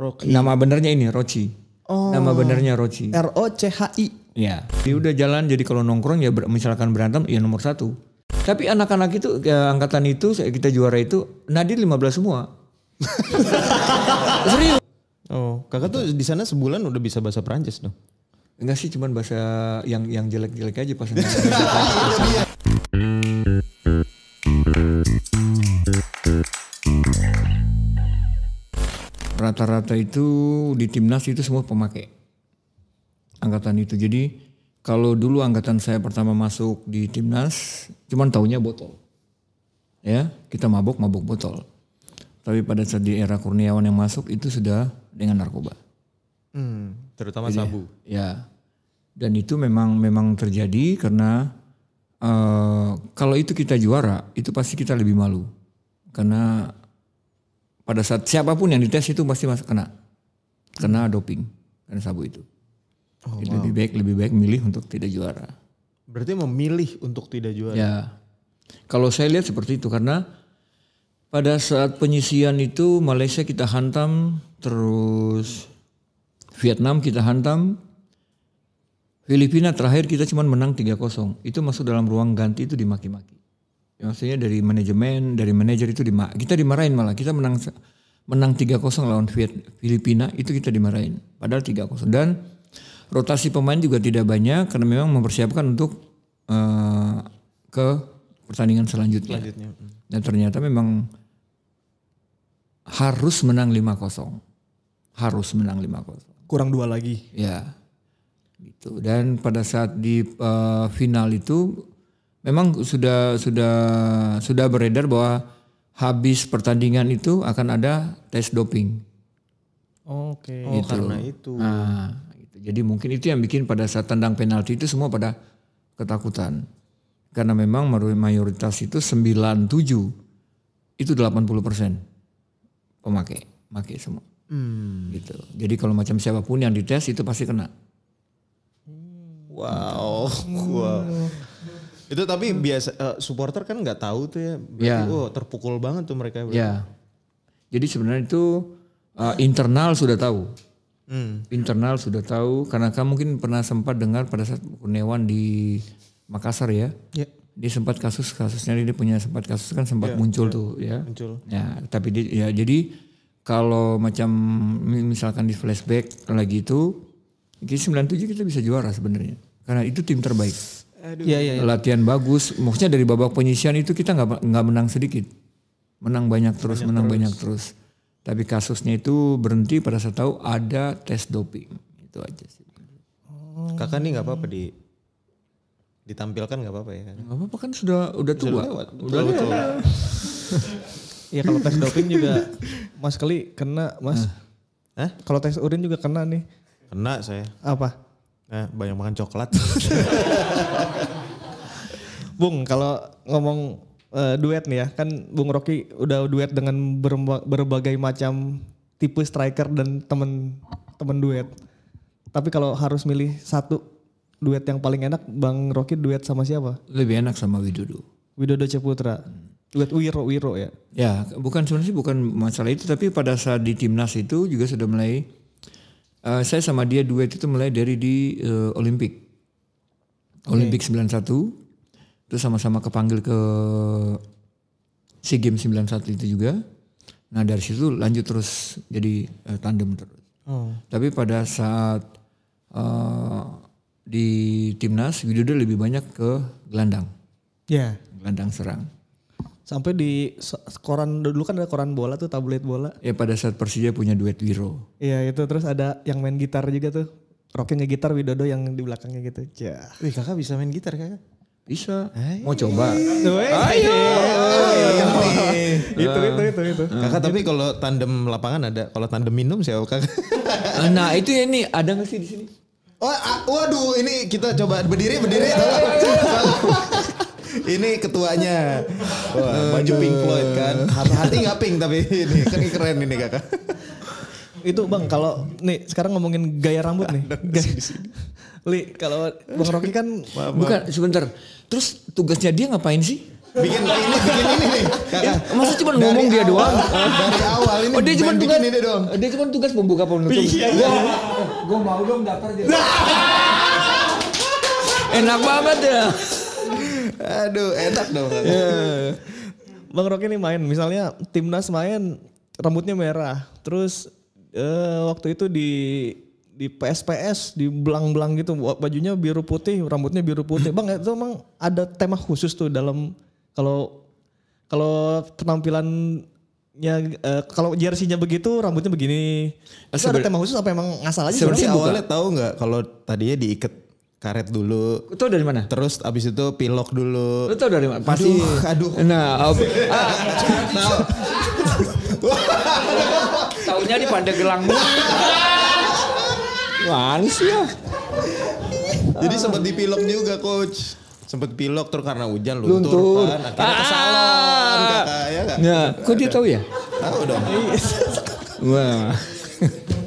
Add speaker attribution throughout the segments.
Speaker 1: Rocky. Nama
Speaker 2: benernya ini Rochi.
Speaker 1: Oh. Nama benernya
Speaker 2: Rochi. R O C H I. Ya. Dia udah jalan jadi kalau nongkrong ya ber, misalkan berantem ya nomor satu. Tapi anak-anak itu ya, angkatan itu kita juara itu Nadir 15 semua.
Speaker 1: Serius. Oh, kakak tuh di sana sebulan udah bisa bahasa Prancis dong. Enggak sih, cuman bahasa yang yang jelek-jelek aja pas. Iya, iya.
Speaker 2: rata-rata itu di timnas itu semua pemakai angkatan itu. Jadi kalau dulu angkatan saya pertama masuk di timnas, cuman taunya botol. Ya, kita mabuk mabuk botol. Tapi pada saat di era Kurniawan yang masuk itu sudah dengan narkoba.
Speaker 1: Hmm, terutama Jadi, sabu.
Speaker 2: Ya. Dan itu memang memang terjadi karena uh, kalau itu kita juara, itu pasti kita lebih malu. Karena pada saat siapapun yang dites itu pasti masuk kena kena doping karena sabu itu. Oh, wow. lebih baik lebih baik milih untuk tidak juara.
Speaker 1: Berarti memilih untuk tidak juara. Ya.
Speaker 2: Kalau saya lihat seperti itu karena pada saat penyisian itu Malaysia kita hantam terus Vietnam kita hantam Filipina terakhir kita cuma menang 3-0. Itu masuk dalam ruang ganti itu dimaki-maki maksudnya dari manajemen dari manajer itu di kita dimarahin malah kita menang menang 3-0 lawan Filipina itu kita dimarahin padahal 3-0 dan rotasi pemain juga tidak banyak karena memang mempersiapkan untuk uh, ke pertandingan selanjutnya. selanjutnya mm. dan ternyata memang harus menang 5-0 harus menang 5-0 kurang dua lagi ya gitu dan pada saat di uh, final itu memang sudah sudah sudah beredar bahwa habis pertandingan itu akan ada tes doping.
Speaker 1: Oke. Okay. Oh, gitu. karena itu. Nah,
Speaker 2: gitu. Jadi mungkin itu yang bikin pada saat tendang penalti itu semua pada ketakutan. Karena memang mayoritas itu 97 itu 80 persen pemakai, pakai semua.
Speaker 1: Hmm.
Speaker 2: Gitu. Jadi kalau macam siapapun yang dites itu pasti kena.
Speaker 1: Wow. wow. Itu tapi hmm. biasa uh, supporter kan nggak tahu tuh ya. Berarti yeah. Ya. oh, terpukul banget tuh mereka. Ya. Yeah. Jadi
Speaker 2: sebenarnya itu uh, internal sudah tahu. Hmm. Internal sudah tahu karena kamu mungkin pernah sempat dengar pada saat Kurniawan di Makassar ya. Yeah. Dia sempat kasus kasusnya dia punya sempat kasus kan sempat yeah, muncul yeah. tuh ya. Muncul. Ya, tapi dia, ya jadi kalau macam misalkan di flashback lagi itu G97 kita bisa juara sebenarnya. Karena itu tim terbaik Aduh. Ya, ya, ya. latihan bagus. Maksudnya dari babak penyisian itu kita nggak nggak menang sedikit, menang banyak terus, banyak menang terus. banyak terus. Tapi kasusnya itu berhenti pada saat tahu ada tes doping itu aja sih.
Speaker 1: Hmm. Kakak nih nggak apa-apa di ditampilkan nggak apa-apa ya? Nggak apa-apa kan sudah udah tua. Sudah lewat. Udah lewat. lewat. Iya kalau tes doping juga
Speaker 3: Mas kali kena Mas. Hah? Kalau tes urin juga kena nih. Kena saya. Apa? Eh, banyak makan coklat. Bung, kalau ngomong uh, duet nih ya, kan Bung Rocky udah duet dengan berbagai macam tipe striker dan temen temen duet. Tapi kalau harus milih satu duet yang paling enak, Bang Rocky duet sama siapa?
Speaker 2: Lebih enak sama Widodo.
Speaker 3: Widodo Ceputra.
Speaker 2: Duet Wiro Wiro ya. Ya, bukan sebenarnya bukan masalah itu, tapi pada saat di timnas itu juga sudah mulai uh, saya sama dia duet itu mulai dari di uh, Olimpik. Olimpik sembilan 91. itu sama-sama kepanggil ke SEA Games 91 itu juga. Nah, dari situ lanjut terus jadi uh, tandem terus. Oh. Tapi pada saat uh, di timnas Widodo lebih banyak ke gelandang. Iya. Yeah. Gelandang serang.
Speaker 3: Sampai di koran dulu kan ada koran bola tuh tabloid bola.
Speaker 2: Ya pada saat Persija punya duet Wiro.
Speaker 3: Iya itu terus ada yang main gitar juga tuh. Rocky ngegitar Widodo yang di belakangnya gitu. Ya. Wih kakak bisa main gitar kakak? Bisa. Ayo. Eh. Mau coba? Eh. Ayo. Ayo. Ayo. Itu itu itu itu. Eh. Kakak tapi kalau tandem
Speaker 1: lapangan ada, kalau tandem minum siapa kakak? nah itu ya ini ada nggak sih di sini? Oh, ah, waduh, ini kita coba berdiri, berdiri. ini
Speaker 3: ketuanya. Wah, baju Pink Floyd kan. Hati-hati nggak pink tapi ini kan keren ini kakak. Itu bang kalau nih sekarang ngomongin gaya rambut nih. Gaya. Li kalau Bang Rocky kan maaf, bukan sebentar. Terus tugasnya dia ngapain
Speaker 2: sih? bikin
Speaker 1: ini bikin ini nih
Speaker 2: kakak ya, masa cuma ngomong dia doang dari awal ini oh, dia cuma tugas ini doang dia cuma tugas membuka penutup iya, iya. Eh, gue mau dong daftar jadi
Speaker 3: enak banget ya Aduh, enak dong. Iya. Bang Rocky ini main, misalnya timnas main rambutnya merah, terus eh, waktu itu di di PSPS di belang-belang gitu bajunya biru putih rambutnya biru putih bang itu emang ada tema khusus tuh dalam kalau kalau penampilannya uh, kalau jersinya begitu rambutnya begini itu eh, ada tema khusus apa emang ngasal aja sebenarnya awalnya tahu nggak kalau
Speaker 1: tadinya diikat karet dulu. Itu dari mana? Terus abis itu pilok dulu. Itu dari mana? Pasti. Aduh. aduh. Nah, oh, ab- ah,
Speaker 3: Tahunya di Pandeglang.
Speaker 1: Mana sih ya? Jadi sempat dipilok juga coach. Sempat pilok terus karena hujan luntur, luntur. kan. Akhirnya
Speaker 3: ah. kesalon kakak ya kan. ya. kok dia tahu ya? Tahu dong. Iya.
Speaker 1: Wah.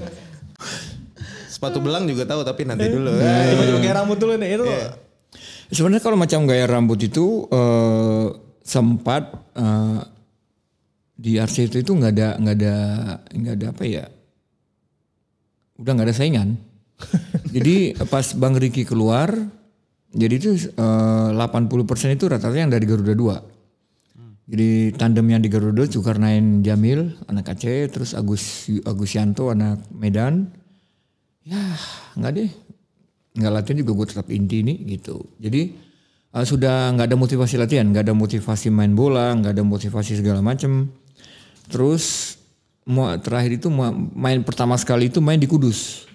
Speaker 1: Sepatu belang juga tahu tapi nanti dulu. coba eh, iya. gaya
Speaker 3: rambut dulu nih itu. Yeah.
Speaker 2: Sebenarnya kalau macam gaya rambut itu uh, sempat uh, di RCT itu nggak ada nggak ada nggak ada apa ya udah nggak ada saingan jadi pas Bang Riki keluar jadi itu uh, 80% itu rata-rata yang dari Garuda 2 jadi tandem yang di Garuda Zulkarnain Jamil anak Aceh terus Agus Agus Yanto anak Medan ya nggak deh nggak latihan juga gue tetap inti nih gitu jadi uh, sudah nggak ada motivasi latihan nggak ada motivasi main bola nggak ada motivasi segala macem terus mau terakhir itu main pertama sekali itu main di Kudus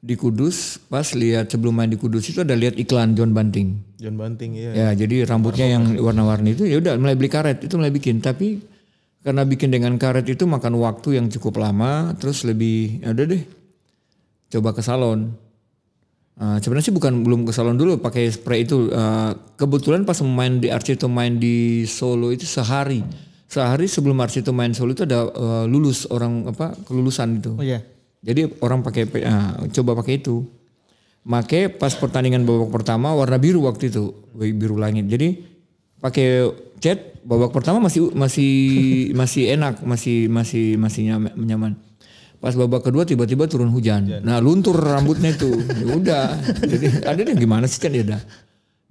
Speaker 2: di Kudus pas lihat sebelum main di Kudus itu ada lihat iklan John Banting
Speaker 1: John Banting iya ya jadi
Speaker 2: rambutnya yang warna-warni itu ya udah mulai beli karet itu mulai bikin tapi karena bikin dengan karet itu makan waktu yang cukup lama terus lebih ada ya deh coba ke salon. Uh, sebenarnya sih bukan belum ke salon dulu pakai spray itu. Uh, kebetulan pas main di Arcito main di Solo itu sehari. Sehari sebelum Arcito main Solo itu ada uh, lulus orang apa kelulusan itu. Oh Yeah. Jadi orang pakai uh, coba pakai itu. Make pas pertandingan babak pertama warna biru waktu itu, biru langit. Jadi pakai cat babak pertama masih masih masih enak, masih masih masih nyaman pas babak kedua tiba-tiba turun hujan. hujan. Nah luntur rambutnya itu, ya udah. Jadi ada deh gimana sih kan dia dah.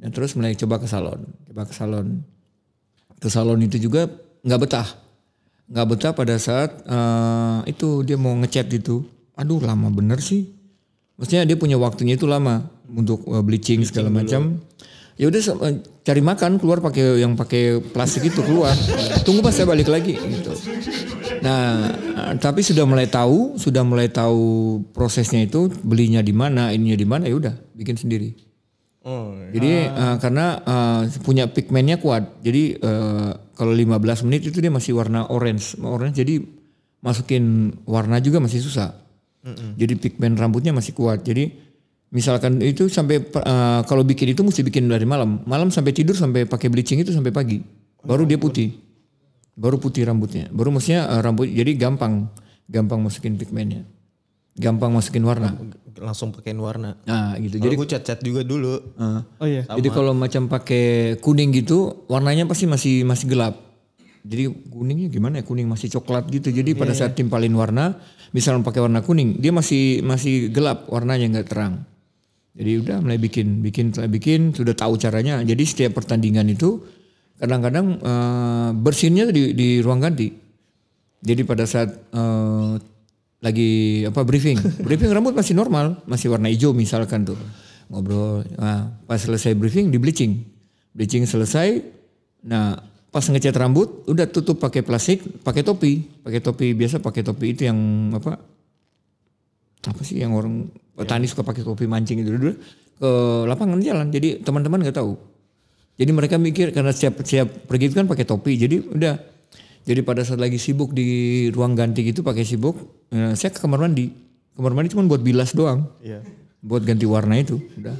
Speaker 2: Nah, terus mulai coba ke salon, coba ke salon. Ke salon itu juga nggak betah, nggak betah pada saat uh, itu dia mau ngechat itu. Aduh lama bener sih. Maksudnya dia punya waktunya itu lama untuk uh, eh, bleaching, bleaching segala macam. Ya udah eh, cari makan keluar pakai yang pakai plastik itu keluar. Tunggu pas saya balik lagi gitu. Nah, tapi sudah mulai tahu, sudah mulai tahu prosesnya itu belinya di mana, ininya di mana ya udah bikin sendiri.
Speaker 1: Oh, iya. jadi
Speaker 2: uh, karena uh, punya pigmennya kuat, jadi uh, kalau 15 menit itu dia masih warna orange, orange jadi masukin warna juga masih susah. Mm -mm. Jadi pigmen rambutnya masih kuat. Jadi misalkan itu sampai uh, kalau bikin itu mesti bikin dari malam, malam sampai tidur sampai pakai bleaching itu sampai pagi, baru dia putih baru putih rambutnya. Baru maksudnya uh, rambut jadi gampang, gampang masukin pigmennya. Gampang masukin warna.
Speaker 1: Langsung pakaiin warna. Nah, gitu. jadi gue cat-cat juga dulu. Uh, oh iya. Sama. Jadi kalau
Speaker 2: macam pakai kuning gitu, warnanya pasti masih masih gelap. Jadi kuningnya gimana ya? Kuning masih coklat gitu. Jadi yeah, pada iya. saat timpalin warna, misalnya pakai warna kuning, dia masih masih gelap warnanya nggak terang. Jadi udah mulai bikin, bikin, bikin, sudah tahu caranya. Jadi setiap pertandingan itu kadang-kadang uh, bersinnya di, di ruang ganti. Jadi pada saat uh, lagi apa briefing, briefing rambut masih normal, masih warna hijau misalkan tuh ngobrol. Nah, pas selesai briefing di bleaching, bleaching selesai, nah pas ngecat rambut udah tutup pakai plastik, pakai topi, pakai topi biasa pakai topi itu yang apa? Apa sih yang orang petani iya. suka pakai topi mancing itu dulu ke lapangan jalan. Jadi teman-teman nggak tahu jadi mereka mikir karena siap-siap pergi itu kan pakai topi. Jadi udah. Jadi pada saat lagi sibuk di ruang ganti gitu pakai sibuk, nah saya ke kamar mandi. Kamar mandi cuma buat bilas doang. Iya. Buat ganti warna itu, udah.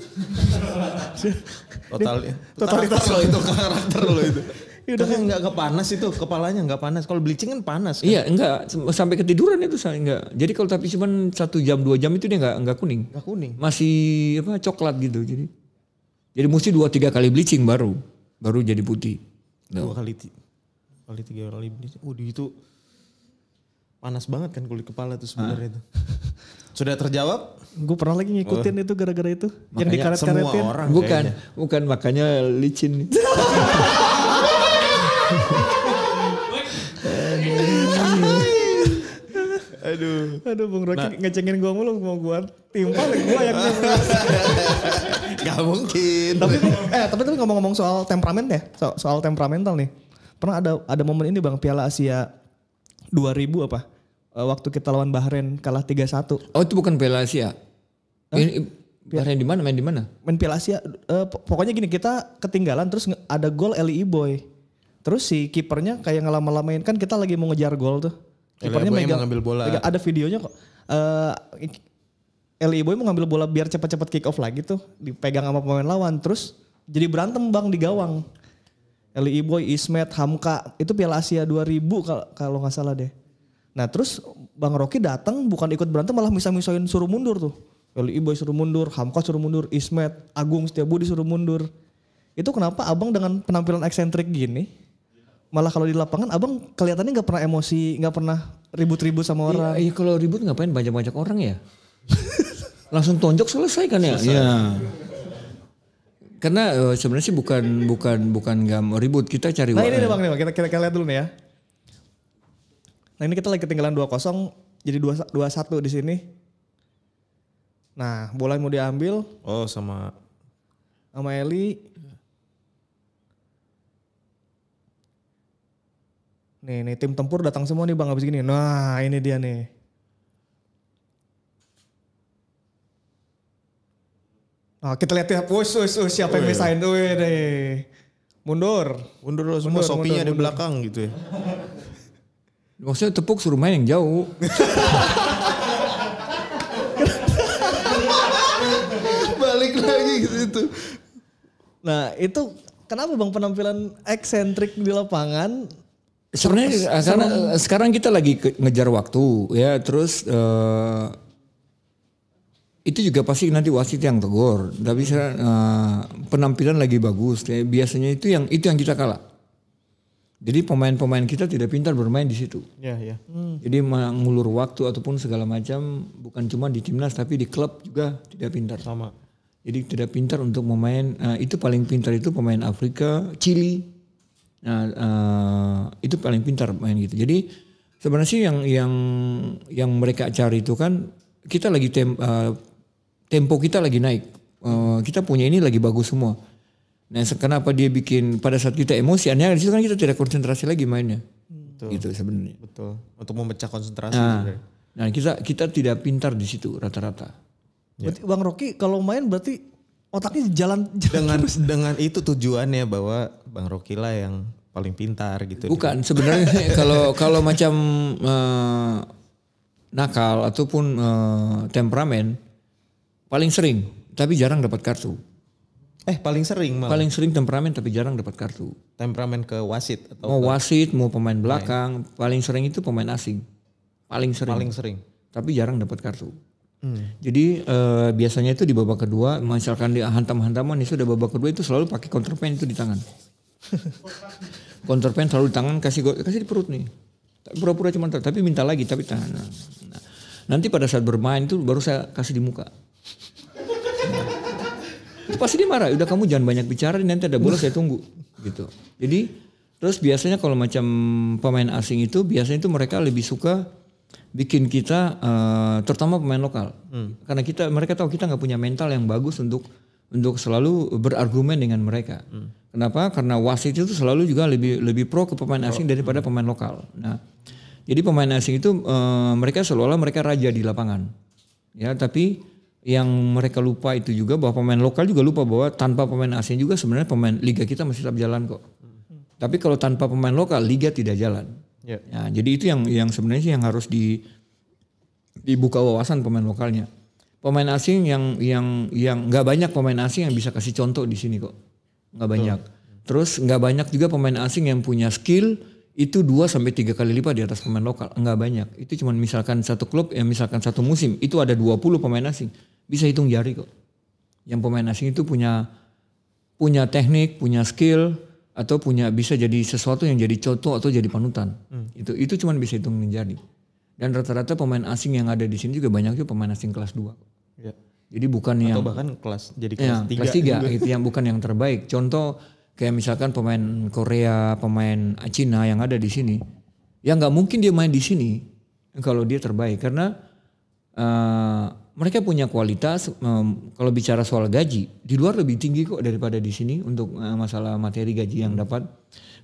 Speaker 1: Total, totalitas lo itu karakter lo itu. Ya udah kan nggak kepanas itu kepalanya nggak panas. Kalau bleaching kan panas. Kan? Iya enggak
Speaker 2: sampai ketiduran itu saya enggak. Jadi kalau tapi cuma satu jam dua jam itu dia enggak enggak kuning. Enggak kuning. Masih apa coklat gitu jadi. Jadi mesti dua tiga kali bleaching baru baru jadi
Speaker 3: putih.
Speaker 1: Dua no. kali kali tiga kali bleaching. Waduh itu panas banget kan kulit kepala tuh sebenarnya itu. Ah. Sudah terjawab?
Speaker 3: Gue pernah lagi ngikutin oh. itu gara-gara itu. Makanya yang dikaret-karetin. Bukan, kayaknya. bukan
Speaker 2: makanya licin.
Speaker 3: Aduh. Aduh Bung Rocky nah, ngecengin gue mulu mau gue timpal gue yang Gak mungkin. Tapi eh tapi tapi ngomong-ngomong soal temperamen ya, so, soal temperamental nih. Pernah ada ada momen ini Bang Piala Asia 2000 apa? Eh, waktu kita lawan Bahrain kalah 3-1. Oh itu bukan Piala Asia. Eh? Ini, Bahrain di mana? Main di mana? Main Piala Asia. Eh, pokoknya gini, kita ketinggalan terus ada gol Eli Boy. Terus si kipernya kayak ngelama-lamain kan kita lagi mau ngejar gol tuh Kipernya megang mau ngambil bola. ada videonya kok. Uh, Eli Boy mau ngambil bola biar cepat-cepat kick off lagi tuh, dipegang sama pemain lawan terus jadi berantem Bang di gawang. Eli Boy, Ismet, Hamka, itu Piala Asia 2000 kalau nggak salah deh. Nah terus Bang Rocky datang bukan ikut berantem malah misah-misahin suruh mundur tuh. Eli Boy suruh mundur, Hamka suruh mundur, Ismet, Agung Setiabudi suruh mundur. Itu kenapa abang dengan penampilan eksentrik gini malah kalau di lapangan abang kelihatannya nggak pernah emosi nggak pernah ribut-ribut sama iya, orang iya, kalau ribut ngapain banyak-banyak orang ya langsung tonjok selesai
Speaker 2: kan ya selesai. ya karena uh, sebenarnya sih bukan bukan bukan nggak mau ribut kita cari nah ini nih bang
Speaker 3: nih kita, kita, kita lihat dulu nih ya nah ini kita lagi ketinggalan dua kosong jadi dua dua satu di sini nah bola mau diambil
Speaker 1: oh sama
Speaker 3: sama Eli Nih, nih tim tempur datang semua nih bang abis gini. Nah ini dia nih. Nah, kita lihat ya, wush, wush, wush, siapa yang oh, iya. misahin tuh deh. Mundur. Mundur lo semua, sopinya di
Speaker 2: belakang gitu ya. Maksudnya tepuk suruh main yang
Speaker 3: jauh. Balik lagi gitu itu. Nah itu kenapa bang penampilan eksentrik di lapangan Sebenarnya eh, karena eh,
Speaker 2: sekarang kita lagi ngejar waktu ya, terus uh, itu juga pasti nanti wasit yang tegur. Tapi uh, penampilan lagi bagus, ya. biasanya itu yang itu yang kita kalah. Jadi pemain-pemain kita tidak pintar bermain di situ.
Speaker 1: Ya, ya. Hmm.
Speaker 2: Jadi mengulur waktu ataupun segala macam bukan cuma di timnas tapi di klub juga tidak pintar. Sama. Jadi tidak pintar untuk pemain uh, itu paling pintar itu pemain Afrika, Chili, Nah, uh, itu paling pintar main gitu. Jadi sebenarnya sih yang yang yang mereka cari itu kan kita lagi tem, uh, tempo kita lagi naik. Uh, kita punya ini lagi bagus semua. Nah, kenapa dia bikin pada saat kita emosi aneh di situ kan kita tidak konsentrasi lagi mainnya.
Speaker 1: Betul. Gitu sebenarnya. Betul. Untuk memecah konsentrasi.
Speaker 2: Nah, nah kita kita tidak pintar di situ rata-rata.
Speaker 1: Ya. Bang Rocky kalau
Speaker 3: main berarti otaknya jalan, jalan dengan
Speaker 1: terus. dengan itu tujuannya bahwa Bang Rocky lah yang paling pintar gitu. Bukan sebenarnya kalau kalau macam uh,
Speaker 2: nakal ataupun uh, temperamen paling sering tapi jarang dapat kartu. Eh paling sering malah. Paling sering temperamen tapi jarang dapat kartu. Temperamen ke wasit atau mau wasit mau pemain belakang main. paling sering itu pemain asing. Paling sering. Paling sering. Tapi jarang dapat kartu. Hmm. Jadi uh, biasanya itu di babak kedua, misalkan di hantam-hantaman itu udah babak kedua itu selalu pakai counterpain itu di tangan. counterpain selalu di tangan kasih kasih di perut nih. Pura-pura cuma tapi minta lagi tapi tangan. Nah, nah, nanti pada saat bermain itu baru saya kasih di muka. Nah, itu pasti dia marah. Udah kamu jangan banyak bicara nanti ada bola saya tunggu gitu. Jadi terus biasanya kalau macam pemain asing itu biasanya itu mereka lebih suka bikin kita uh, terutama pemain lokal hmm. karena kita mereka tahu kita nggak punya mental yang bagus untuk untuk selalu berargumen dengan mereka hmm. kenapa karena wasit itu selalu juga lebih lebih pro ke pemain asing daripada pemain lokal nah jadi pemain asing itu uh, mereka seolah-olah mereka raja di lapangan ya tapi yang mereka lupa itu juga bahwa pemain lokal juga lupa bahwa tanpa pemain asing juga sebenarnya pemain liga kita masih tetap jalan kok hmm. tapi kalau tanpa pemain lokal liga tidak jalan Yeah. Ya, jadi itu yang yang sebenarnya yang harus di dibuka wawasan pemain lokalnya. Pemain asing yang yang yang nggak banyak pemain asing yang bisa kasih contoh di sini kok. Nggak banyak. Terus nggak banyak juga pemain asing yang punya skill itu dua sampai tiga kali lipat di atas pemain lokal. Nggak banyak. Itu cuma misalkan satu klub yang misalkan satu musim itu ada 20 pemain asing. Bisa hitung jari kok. Yang pemain asing itu punya punya teknik, punya skill, atau punya bisa jadi sesuatu yang jadi contoh atau jadi panutan. Hmm. Itu itu cuma bisa hitung menjadi. Dan rata-rata pemain asing yang ada di sini juga banyaknya pemain asing kelas 2. Ya. Jadi bukan atau yang bahkan
Speaker 1: kelas jadi kelas ya, kelas 3 itu
Speaker 2: yang bukan yang terbaik. Contoh kayak misalkan pemain Korea, pemain Cina yang ada di sini. Ya nggak mungkin dia main di sini kalau dia terbaik karena uh, mereka punya kualitas um, kalau bicara soal gaji di luar lebih tinggi kok daripada di sini untuk uh, masalah materi gaji yang dapat.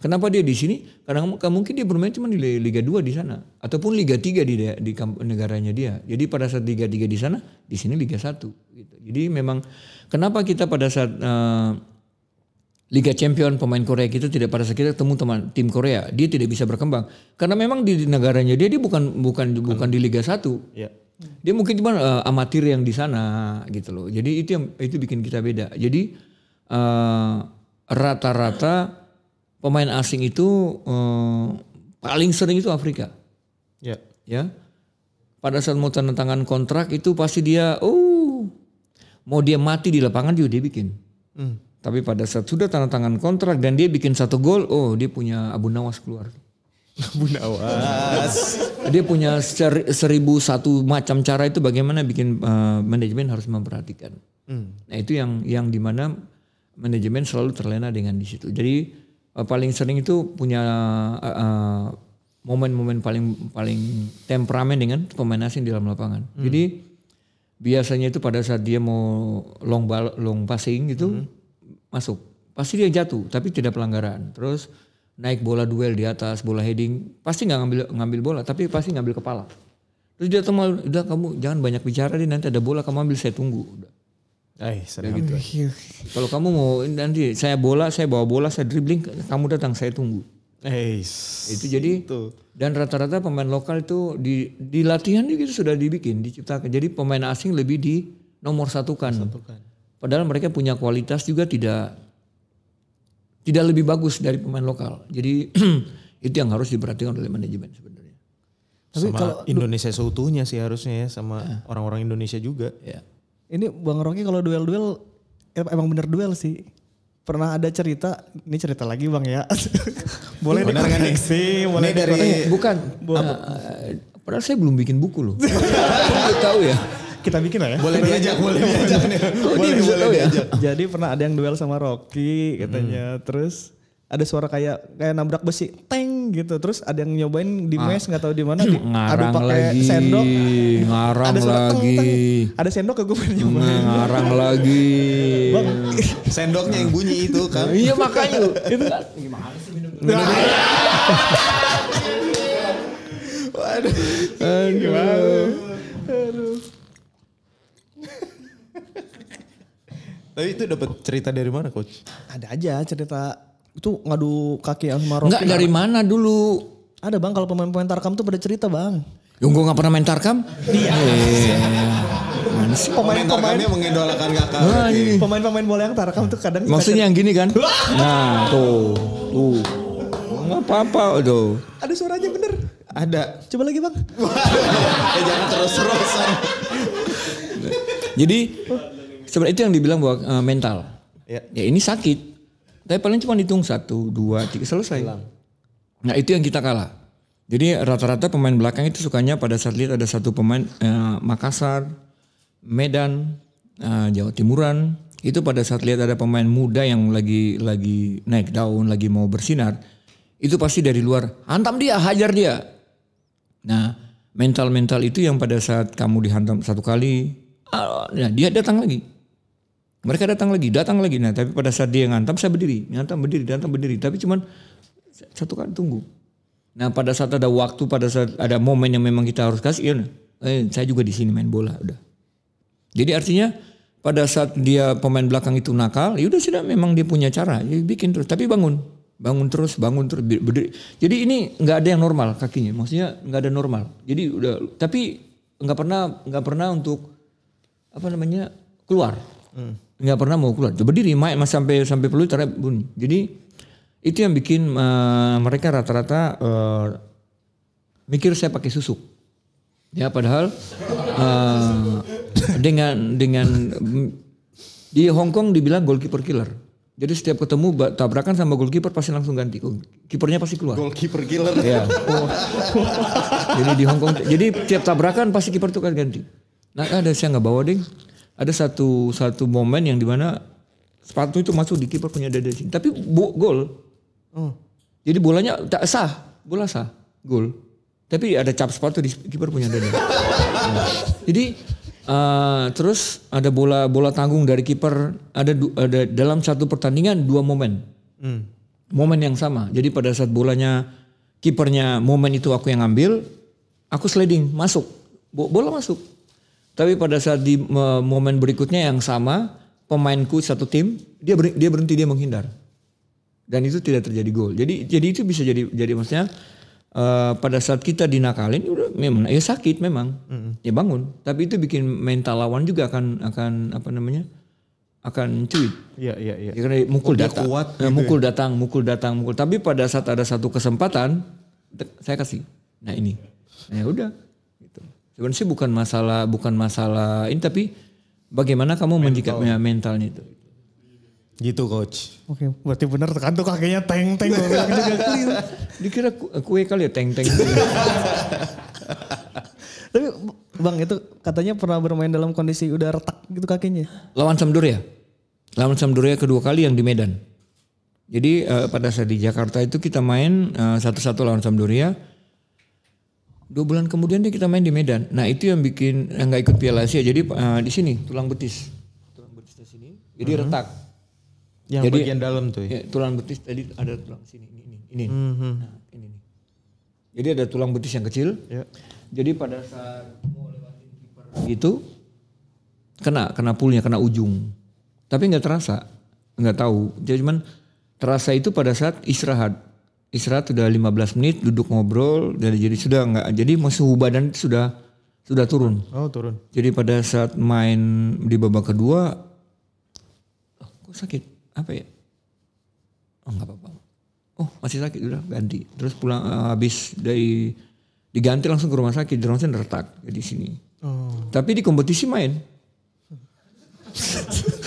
Speaker 2: Kenapa dia di sini? Karena mungkin dia bermain cuma di Liga 2 di sana ataupun Liga 3 di di negaranya dia. Jadi pada saat Liga 3 di sana, di sini Liga 1 gitu. Jadi memang kenapa kita pada saat uh, Liga Champion pemain Korea kita tidak pada saat kita ketemu teman tim Korea, dia tidak bisa berkembang karena memang di negaranya dia dia bukan bukan bukan, bukan di Liga 1. Ya dia mungkin cuma uh, eh, amatir yang di sana gitu loh. Jadi itu yang itu bikin kita beda. Jadi rata eh, rata-rata pemain asing itu uh, paling sering itu Afrika. Ya. Yeah. Ya. Pada saat mau tanda tangan kontrak itu pasti dia oh mau dia mati di lapangan juga dia bikin. Hmm. Tapi pada saat sudah tanda tangan kontrak dan dia bikin satu gol, oh dia punya Abu Nawas keluar. Bu Nawas. Dia punya seribu satu macam cara itu bagaimana bikin uh, manajemen harus memperhatikan. Hmm. Nah itu yang yang dimana manajemen selalu terlena dengan di situ. Jadi uh, paling sering itu punya eh, momen-momen uh, uh, paling paling temperamen dengan pemain asing di dalam lapangan. Hmm. Jadi biasanya itu pada saat dia mau long ball, long passing itu hmm. masuk pasti dia jatuh tapi tidak pelanggaran. Terus naik bola duel di atas bola heading pasti nggak ngambil ngambil bola tapi pasti ngambil kepala terus dia teman udah kamu jangan banyak bicara deh nanti ada bola kamu ambil saya tunggu udah Eh, gitu. Kalau kamu mau nanti saya bola, saya bawa bola, saya dribbling, kamu datang, saya tunggu. Eh, itu jadi itu. dan rata-rata pemain lokal itu di di latihan juga itu sudah dibikin, diciptakan. Jadi pemain asing lebih di nomor satukan. Satukan. Padahal mereka punya kualitas juga tidak tidak lebih bagus dari pemain
Speaker 1: lokal. Jadi itu yang harus diperhatikan oleh manajemen sebenarnya. Tapi sama kalau Indonesia seutuhnya sih harusnya ya sama orang iya. orang-orang Indonesia juga. Ya.
Speaker 3: Ini Bang Rocky kalau duel-duel emang bener duel sih. Pernah ada cerita, ini cerita lagi Bang ya. boleh sih, boleh ini dari bukan. Bo uh,
Speaker 2: eh, padahal saya
Speaker 3: belum bikin buku loh. Belum tahu ya kita bikin lah ya. Boleh diajak, boleh diajak. Boleh, boleh ya. diajak. Jadi pernah ada yang duel sama Rocky katanya. Hmm. Terus ada suara kayak kayak nabrak besi teng gitu terus ada yang nyobain di ah. mes nggak tahu di mana ada pakai sendok
Speaker 1: ngarang ada suara, lagi teng,
Speaker 3: ada sendok ke gue pengen nyobain nah,
Speaker 1: ngarang lagi Bang, sendoknya yang bunyi itu kan iya makanya itu kan? gimana sih minum nah. Waduh, gimana? Tapi itu dapat cerita dari mana coach?
Speaker 3: Ada aja cerita itu ngadu kaki sama Rocky. Enggak dari mana dulu? Ada bang kalau pemain-pemain Tarkam tuh pada cerita bang. Yang gue gak pernah main Tarkam? Iya.
Speaker 1: Eh,
Speaker 3: mana sih? Pemain-pemainnya mengidolakan kakak. Nah, ini. Pemain-pemain bola yang Tarkam tuh kadang. Maksudnya
Speaker 2: yang gini kan? Nah tuh. Tuh. Gak apa-apa aduh.
Speaker 3: Ada suaranya bener. Ada. Coba lagi bang. Eh, jangan terus-terusan.
Speaker 2: Jadi sebenarnya itu yang dibilang bahwa uh, mental. Ya. ya ini sakit. Tapi paling cuma dihitung satu, dua, tiga selesai. Hilang. Nah itu yang kita kalah. Jadi rata-rata pemain belakang itu sukanya pada saat lihat ada satu pemain uh, Makassar, Medan, uh, Jawa Timuran itu pada saat lihat ada pemain muda yang lagi lagi naik daun, lagi mau bersinar, itu pasti dari luar hantam dia, hajar dia. Nah mental-mental itu yang pada saat kamu dihantam satu kali, ah, nah dia datang lagi. Mereka datang lagi, datang lagi. Nah, tapi pada saat dia ngantam, saya berdiri. Ngantam, berdiri, datang berdiri. Tapi cuman satu kali tunggu. Nah, pada saat ada waktu, pada saat ada momen yang memang kita harus kasih, ya, eh, saya juga di sini main bola, udah. Jadi artinya pada saat dia pemain belakang itu nakal, ya udah sudah memang dia punya cara, ya bikin terus. Tapi bangun, bangun terus, bangun terus. Berdiri. Jadi ini nggak ada yang normal kakinya, maksudnya nggak ada normal. Jadi udah, tapi nggak pernah nggak pernah untuk apa namanya keluar. Hmm nggak pernah mau keluar. Berdiri main mas sampai sampai peluit bunyi. Jadi itu yang bikin uh, mereka rata-rata uh, mikir saya pakai susuk. Ya padahal uh, dengan dengan di Hong Kong dibilang goalkeeper killer. Jadi setiap ketemu tabrakan sama goalkeeper pasti langsung ganti. kipernya pasti keluar. Goalkeeper killer. Ya. Oh. jadi di Hong Kong jadi tiap tabrakan pasti kiper kan ganti. Nah ada saya nggak bawa ding ada satu satu momen yang dimana sepatu itu masuk di kiper punya dada sini. Tapi bu, gol. Oh. Jadi bolanya tak sah, bola sah, gol. Tapi ada cap sepatu di kiper punya dada. nah. Jadi uh, terus ada bola bola tanggung dari kiper ada ada dalam satu pertandingan dua momen. Hmm. Momen yang sama. Jadi pada saat bolanya kipernya momen itu aku yang ambil, aku sliding masuk. Bola masuk tapi pada saat di momen berikutnya yang sama, pemainku satu tim, dia ber, dia berhenti dia menghindar. Dan itu tidak terjadi gol. Jadi jadi itu bisa jadi jadi maksudnya uh, pada saat kita dinakalin udah memang ya sakit memang. Mm-hmm. Ya bangun, tapi itu bikin mental lawan juga akan akan apa namanya? akan cuit. ya ya iya. Ya, karena mukul oh, datang. Kuat, nah, gitu mukul ya. datang, mukul datang, mukul. Tapi pada saat ada satu kesempatan saya kasih. Nah ini. Nah ya udah Sebenarnya sih bukan masalah bukan masalah ini tapi bagaimana kamu Mental. mentalnya itu. Gitu coach.
Speaker 3: Oke, okay. berarti benar kan tuh kakinya teng teng juga
Speaker 2: Dikira kue kali ya teng teng.
Speaker 3: Tapi Bang itu katanya pernah bermain dalam kondisi udah retak gitu kakinya. Lawan
Speaker 2: Sampdoria. Lawan Sampdoria kedua kali yang di Medan. Jadi uh, pada saat di Jakarta itu kita main satu eh, satu-satu lawan Sampdoria Dua bulan kemudian dia kita main di Medan. Nah itu yang bikin nggak ikut Piala Asia. Jadi uh, di sini tulang betis, tulang betis di sini. Jadi mm-hmm. retak. Yang jadi, bagian dalam tuh. Ya, tulang betis tadi ada tulang sini ini ini ini. Mm-hmm. Nah, ini Jadi ada tulang betis yang kecil. Yeah. Jadi pada saat itu kena kena pulnya kena ujung. Tapi nggak terasa, nggak tahu. Jadi cuman terasa itu pada saat istirahat istirahat udah 15 menit duduk ngobrol dan jadi sudah nggak jadi mau suhu badan sudah sudah turun. Oh turun. Jadi pada saat main di babak kedua, oh, kok sakit apa ya? Oh nggak apa-apa. Oh masih sakit udah ganti. Terus pulang uh, habis dari diganti langsung ke rumah sakit. Terusnya retak di sini. Oh. Tapi di kompetisi main.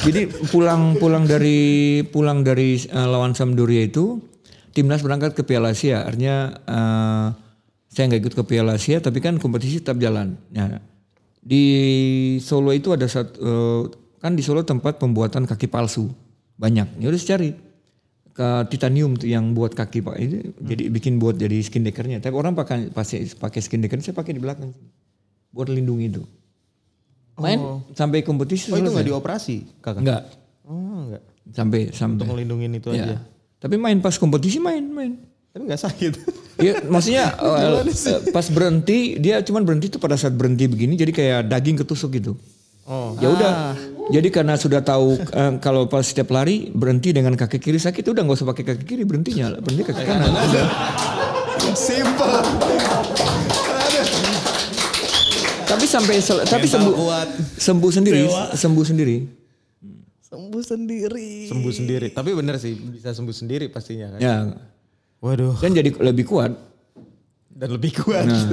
Speaker 2: jadi pulang pulang dari pulang dari uh, lawan Sampdoria itu timnas berangkat ke Piala Asia. Artinya uh, saya nggak ikut ke Piala Asia, tapi kan kompetisi tetap jalan. ya. di Solo itu ada satu uh, eh, kan di Solo tempat pembuatan kaki palsu banyak. Ini ya udah cari ke titanium tuh yang buat kaki pak ini. hmm. jadi bikin buat jadi skin deckernya tapi orang pakai pakai pakai skin decker saya pakai di belakang buat lindung itu main oh. sampai kompetisi oh itu nggak dioperasi kakak nggak oh nggak sampai sampai untuk melindungi itu ya. aja tapi main pas kompetisi main,
Speaker 1: main. Tapi gak sakit.
Speaker 2: Iya, maksudnya uh, pas berhenti dia cuman berhenti itu pada saat berhenti begini jadi kayak daging ketusuk gitu.
Speaker 3: Oh. Ya udah. Ah.
Speaker 2: Jadi karena sudah tahu eh, kalau pas setiap lari berhenti dengan kaki kiri sakit udah nggak usah pakai kaki kiri berhentinya berhenti kaki kanan.
Speaker 1: Simple.
Speaker 2: tapi sampai tapi sembuh sembuh sendiri,
Speaker 1: sembuh sendiri
Speaker 3: sembuh sendiri
Speaker 1: sembuh sendiri tapi bener sih bisa sembuh sendiri pastinya kan ya
Speaker 2: waduh kan jadi lebih kuat dan lebih kuat nah.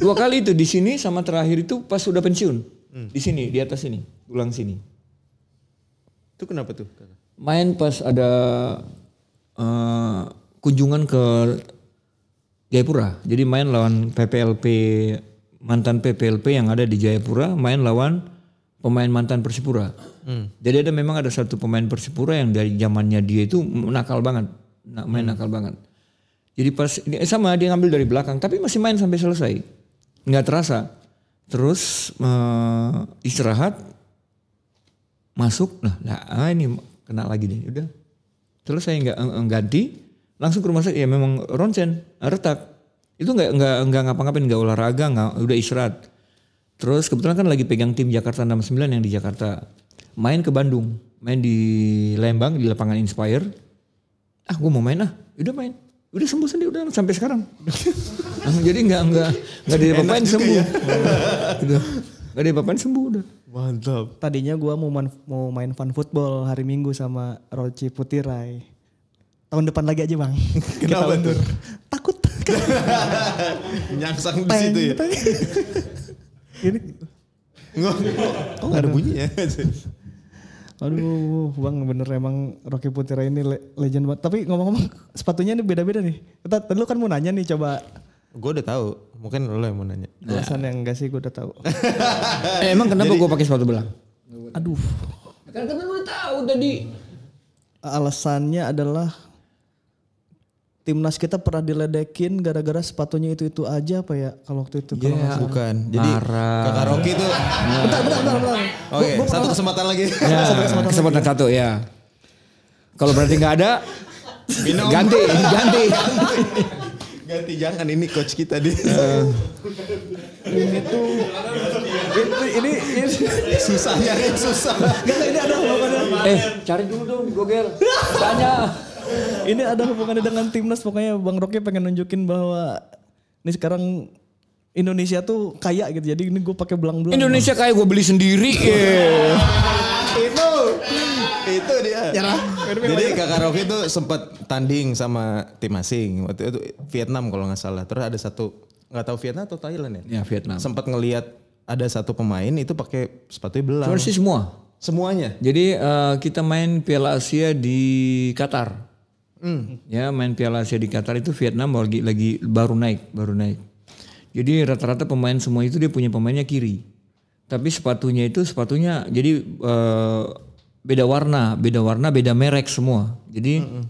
Speaker 2: dua kali itu di sini sama terakhir itu pas sudah pensiun hmm. di sini di atas sini
Speaker 1: tulang sini itu kenapa tuh
Speaker 2: main pas ada uh, kunjungan ke Jayapura jadi main lawan PPLP mantan PPLP yang ada di Jayapura main lawan pemain mantan Persipura. Hmm. Jadi ada memang ada satu pemain Persipura yang dari zamannya dia itu nakal banget, main hmm. nakal banget. Jadi pas sama dia ngambil dari belakang, tapi masih main sampai selesai, nggak terasa. Terus uh, istirahat, masuk, nah, nah ini kena lagi nih, udah selesai nggak eh, ganti, langsung ke rumah sakit ya memang ronsen retak itu nggak nggak nggak ngapa-ngapain nggak olahraga nggak udah istirahat Terus kebetulan kan lagi pegang tim Jakarta 69 yang di Jakarta. Main ke Bandung, main di Lembang di lapangan Inspire. Ah, gue mau main ah. Udah main. Udah sembuh sendiri udah sampai sekarang. Jadi nggak nggak nggak di apain sembuh. Ya.
Speaker 3: gitu. Gak papan sembuh udah. Mantap. Tadinya gue mau man, mau main fun football hari Minggu sama Roci Putirai. Tahun depan lagi aja bang. Kenapa tuh? Takut.
Speaker 1: Nyangsang di situ ya. Ini. kok nggak ada bunyi ya?
Speaker 3: Aduh, Bang bener emang Rocky Putera ini le legend banget. Tapi ngomong-ngomong sepatunya ini beda-beda nih. Kita, lu kan mau nanya nih coba. Gue udah tahu. Mungkin lo yang mau nanya. Alasan nah. yang enggak sih gue udah tahu. eh, emang kenapa gue pakai sepatu belang? Aduh.
Speaker 2: Karena kan udah tahu tadi.
Speaker 3: Alasannya adalah timnas kita pernah diledekin gara-gara sepatunya itu-itu aja apa ya kalau waktu itu yeah, kalau iya, bukan. Jadi Marah. Kakak Rocky itu bentar bentar bentar. bentar. Oke, oh, okay, iya. satu kesempatan lagi. Ya, satu kesempatan, kesempatan satu ya. Kalau berarti nggak ada
Speaker 2: Binom. ganti, ganti.
Speaker 1: ganti jangan ini coach kita di itu
Speaker 3: ini tuh eh. ini, ini, susah ya susah Gak, ini ada, ada eh cari dulu dong Google tanya ini ada hubungannya dengan timnas pokoknya Bang Rocky pengen nunjukin bahwa ini sekarang Indonesia tuh kaya gitu. Jadi ini gue pakai belang-belang. Indonesia kaya gue beli sendiri. Ya.
Speaker 1: itu itu dia. Ya. Jadi Kakak Rocky tuh sempat tanding sama tim asing. Waktu itu Vietnam kalau nggak salah. Terus ada satu nggak tahu Vietnam atau Thailand ya? Ya Vietnam. Sempat ngelihat ada satu pemain itu pakai sepatu belang. Versi semua. Semuanya. Jadi uh, kita main Piala Asia di Qatar. Mm.
Speaker 2: Ya main Piala Asia di Qatar itu Vietnam lagi lagi baru naik, baru naik. Jadi rata-rata pemain semua itu dia punya pemainnya kiri. Tapi sepatunya itu sepatunya jadi uh, beda warna, beda warna, beda merek semua. Jadi mm -hmm.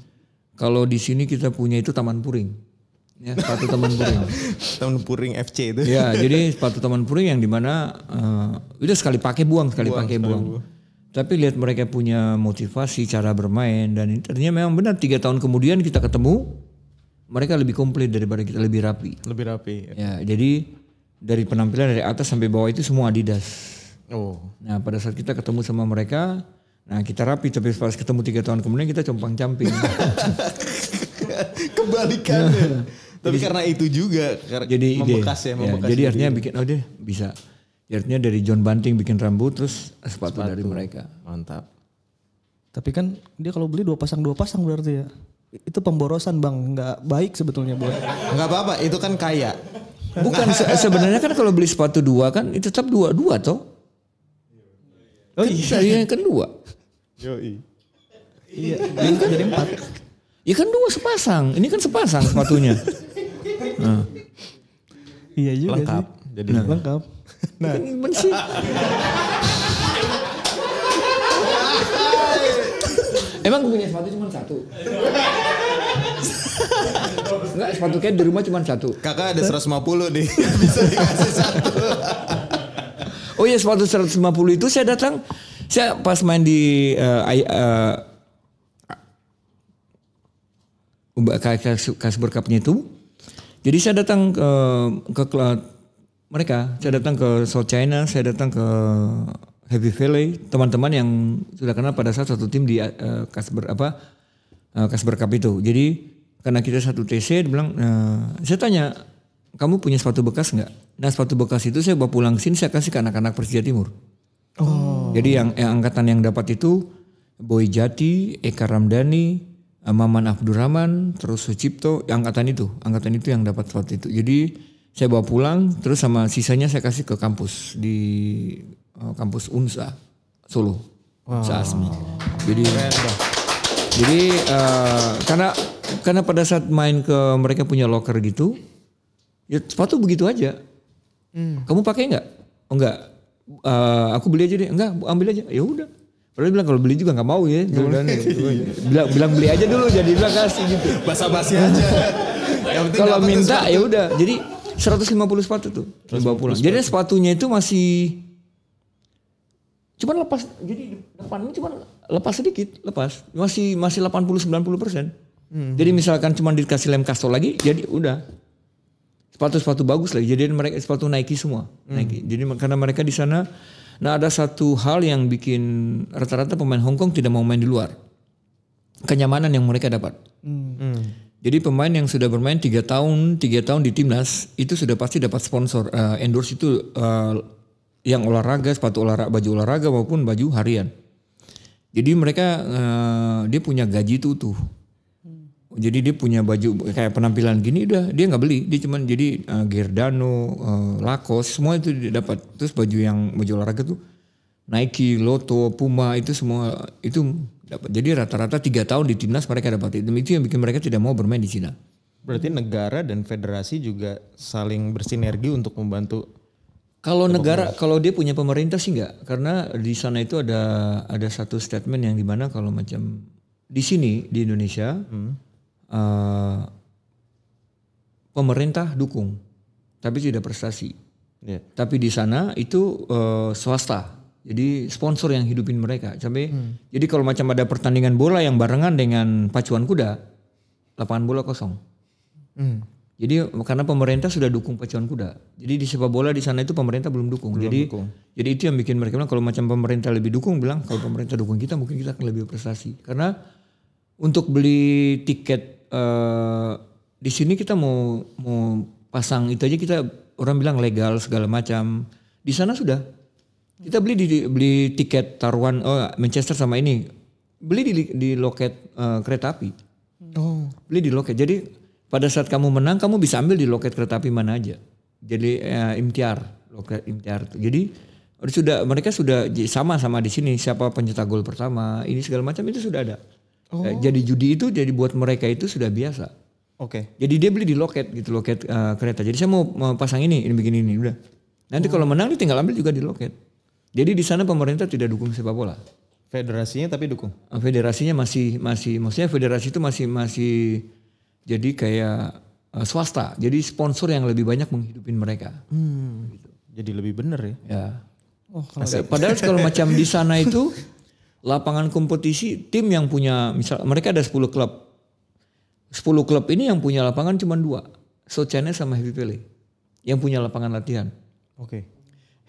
Speaker 2: kalau di sini kita punya itu Taman Puring ya sepatu taman puring taman puring FC itu ya jadi sepatu taman puring yang dimana uh, eh, udah sekali pakai buang sekali pakai buang, buang. Tapi lihat mereka punya motivasi, cara bermain dan ternyata memang benar tiga tahun kemudian kita ketemu mereka lebih komplit daripada kita lebih rapi. Lebih rapi. Ya. ya, jadi dari penampilan dari atas sampai bawah itu semua Adidas. Oh. Nah pada saat kita ketemu sama mereka, nah kita rapi tapi pas ketemu tiga tahun kemudian kita compang camping.
Speaker 1: Kebalikannya. Nah, tapi jadi, karena itu juga jadi
Speaker 2: membekas ya, membekas. Ya, jadi artinya bikin oh deh bisa Artinya dari John Banting bikin rambut terus
Speaker 1: sepatu, sepatu. dari mereka. Mantap.
Speaker 3: Tapi kan dia kalau beli dua pasang dua pasang berarti ya. Itu pemborosan bang, nggak baik sebetulnya buat.
Speaker 1: Nggak apa-apa, itu kan kaya.
Speaker 2: Bukan nah, se sebenarnya kan kalau beli sepatu dua kan itu tetap dua dua toh. Oh kan iya. Kan, yang kedua. Yo Iya, ini kan jadi empat. Ya kan dua sepasang, ini kan sepasang sepatunya. nah.
Speaker 1: Iya juga Lengkap. Sih. Jadi nah. lengkap. Nah.
Speaker 2: Emang punya sepatu cuma satu? Enggak, sepatu kayak di rumah cuma satu. Kakak ada 150 nih,
Speaker 1: bisa dikasih satu.
Speaker 2: oh iya, sepatu 150 itu saya datang, saya pas main di uh, uh, Kasbur itu. Jadi saya datang ke ke mereka. Saya datang ke South China, saya datang ke Heavy Valley, teman-teman yang sudah kenal pada saat satu tim di uh, eh, Kasber apa uh, eh, Kasber Cup itu. Jadi karena kita satu TC, dia bilang, uh, saya tanya, kamu punya sepatu bekas nggak? Nah sepatu bekas itu saya bawa pulang sini, saya kasih ke anak-anak Persija Timur. Oh. Jadi yang, yang angkatan yang dapat itu Boy Jati, Eka Ramdhani, Maman Abdurrahman, terus Sucipto, angkatan itu, angkatan itu yang dapat slot itu. Jadi saya bawa pulang terus sama sisanya saya kasih ke kampus di uh, kampus Unsa Solo wow. Asmi jadi Keren, jadi uh, karena karena pada saat main ke mereka punya locker gitu ya sepatu begitu aja hmm. kamu pakai nggak oh nggak uh, aku beli aja deh enggak ambil aja ya udah Padahal bilang kalau beli juga nggak mau ya, bilang, bilang, bilang beli aja dulu, jadi bilang kasih gitu. Basa-basi aja. Yang kalau minta ya udah. Jadi 150 sepatu tuh 150 pulang. Sepatu. Jadi sepatunya itu masih cuman lepas jadi depannya cuman lepas sedikit, lepas. Masih masih 80 90 persen. Hmm. Jadi misalkan cuman dikasih lem kastol lagi, jadi udah. Sepatu-sepatu bagus lagi. Jadi mereka sepatu Nike semua. Hmm. Nike. Jadi karena mereka di sana nah ada satu hal yang bikin rata-rata pemain Hong Kong tidak mau main di luar. Kenyamanan yang mereka dapat. hmm, hmm. Jadi pemain yang sudah bermain tiga tahun, tiga tahun di timnas itu sudah pasti dapat sponsor uh, endorse itu uh, yang olahraga, sepatu olahraga, baju olahraga maupun baju harian. Jadi mereka uh, dia punya gaji itu tuh. Jadi dia punya baju kayak penampilan gini udah dia nggak beli, dia cuman jadi uh, Giordano, uh, Lacoste semua itu dia dapat. Terus baju yang baju olahraga tuh Nike, Lotto, Puma itu semua itu dapat. Jadi rata-rata tiga tahun di timnas mereka dapat itu. Itu yang bikin mereka tidak mau bermain di Cina.
Speaker 1: Berarti negara dan federasi juga saling
Speaker 2: bersinergi untuk membantu. Kalau negara, kalau dia punya pemerintah sih nggak, karena di sana itu ada ada satu statement yang dimana kalau macam di sini di Indonesia hmm. uh, pemerintah dukung, tapi tidak prestasi. Yeah. Tapi di sana itu uh, swasta jadi sponsor yang hidupin mereka. Sampai hmm. jadi kalau macam ada pertandingan bola yang barengan dengan pacuan kuda, lapangan bola kosong. Hmm. Jadi karena pemerintah sudah dukung pacuan kuda. Jadi di sepak bola di sana itu pemerintah belum dukung. Belum jadi dukung. jadi itu yang bikin mereka bilang kalau macam pemerintah lebih dukung bilang kalau pemerintah dukung kita mungkin kita akan lebih prestasi. Karena untuk beli tiket uh, di sini kita mau mau pasang itu aja kita orang bilang legal segala macam. Di sana sudah kita beli di beli tiket taruhan oh Manchester sama ini. Beli di di loket uh, kereta api. Oh. Beli di loket. Jadi pada saat kamu menang kamu bisa ambil di loket kereta api mana aja. Jadi uh, eh, imtiar, loket imtiar. Jadi sudah mereka sudah sama sama di sini siapa pencetak gol pertama ini segala macam itu sudah ada oh. Eh, jadi judi itu jadi buat mereka itu sudah biasa oke okay. jadi dia beli di loket gitu loket uh, kereta jadi saya mau, mau pasang ini ini begini ini udah nanti oh. kalau menang dia tinggal ambil juga di loket jadi di sana pemerintah tidak dukung sepak bola.
Speaker 1: Federasinya tapi dukung.
Speaker 2: Ah, federasinya masih masih maksudnya federasi itu masih masih jadi kayak uh, swasta. Jadi sponsor yang lebih banyak menghidupin mereka.
Speaker 1: Hmm.
Speaker 2: Gitu. Jadi lebih benar ya. Ya.
Speaker 1: Oh, kalau padahal kalau macam di
Speaker 2: sana itu lapangan kompetisi tim yang punya misal mereka ada 10 klub. 10 klub ini yang punya lapangan cuma dua. sochane sama Happy Valley. Yang punya lapangan latihan. Oke. Okay.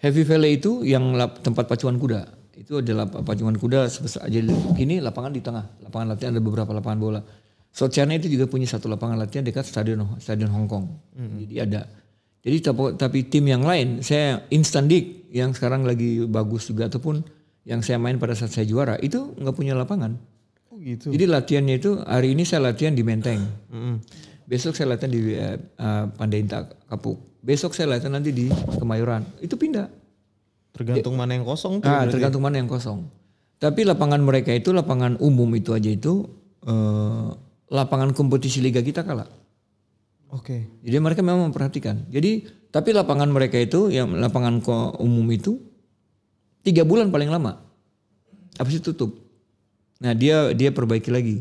Speaker 2: Heavy Valley itu yang lap, tempat pacuan kuda. Itu adalah pacuan kuda sebesar aja kini lapangan di tengah. Lapangan latihan ada beberapa lapangan bola. So China itu juga punya satu lapangan latihan dekat stadion stadion Hong Kong. hmm Jadi ada. Jadi tapi, tapi tim yang lain saya Instant Dig yang sekarang lagi bagus juga ataupun yang saya main pada saat saya juara itu nggak punya lapangan. Oh gitu. Jadi latihannya itu hari ini saya latihan di Menteng. hmm Besok saya latihan di uh, uh, Kapuk besok saya latihan nanti di Kemayoran. Itu pindah. Tergantung ya, mana yang kosong. Tuh nah, tergantung mana yang kosong. Tapi lapangan mereka itu lapangan umum itu aja itu eh, lapangan kompetisi liga kita kalah. Oke. Okay. Jadi mereka memang memperhatikan. Jadi tapi lapangan mereka itu yang lapangan umum itu tiga bulan paling lama. Habis itu tutup. Nah dia dia perbaiki lagi.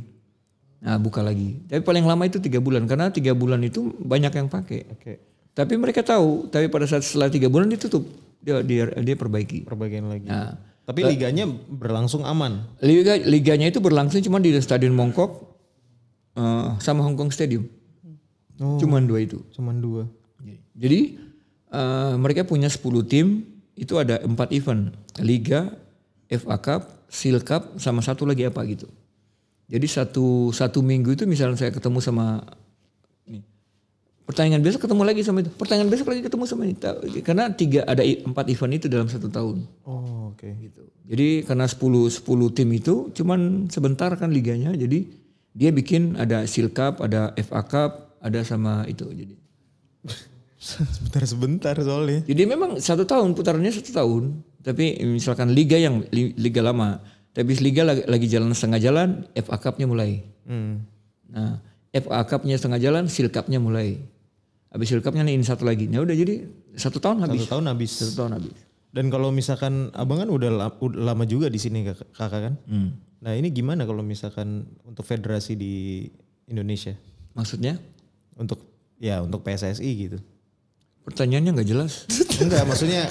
Speaker 2: Nah buka lagi. Tapi paling lama itu tiga bulan karena tiga bulan itu banyak yang pakai. Oke. Okay. Tapi mereka tahu, tapi pada saat setelah tiga bulan ditutup, dia dia, dia perbaiki. Perbaikin lagi. Nah, tapi liganya berlangsung aman. Liga liganya itu berlangsung cuma di Stadion Mongkok uh, sama Hong Kong Stadium.
Speaker 1: Oh, cuman dua itu. Cuman dua.
Speaker 2: Jadi uh, mereka punya 10 tim, itu ada empat event, Liga, FA Cup, Seal Cup sama satu lagi apa gitu. Jadi satu satu minggu itu misalnya saya ketemu sama Pertandingan besok ketemu lagi sama itu. Pertandingan besok lagi ketemu sama itu. Karena tiga ada empat event itu dalam satu tahun.
Speaker 1: Oh, oke. Okay. Gitu.
Speaker 2: Jadi karena 10 10 tim itu cuman sebentar kan liganya. Jadi dia bikin ada Seal Cup, ada FA Cup, ada sama itu. Jadi
Speaker 1: sebentar sebentar soalnya.
Speaker 2: Jadi memang satu tahun putarannya satu tahun. Tapi misalkan liga yang liga lama, tapi liga lagi, lagi jalan setengah jalan, FA Cupnya mulai. Hmm. Nah, FA Cup-nya setengah jalan, Seal cup mulai habis World Cup nyalain satu lagi. Ya udah jadi satu tahun habis. Satu tahun habis. Satu
Speaker 1: tahun habis. Dan kalau misalkan abang kan udah lama juga di sini kakak, kan. Hmm. Nah ini gimana kalau misalkan untuk federasi di Indonesia? Maksudnya? Untuk ya untuk PSSI gitu. Pertanyaannya nggak jelas. Enggak, maksudnya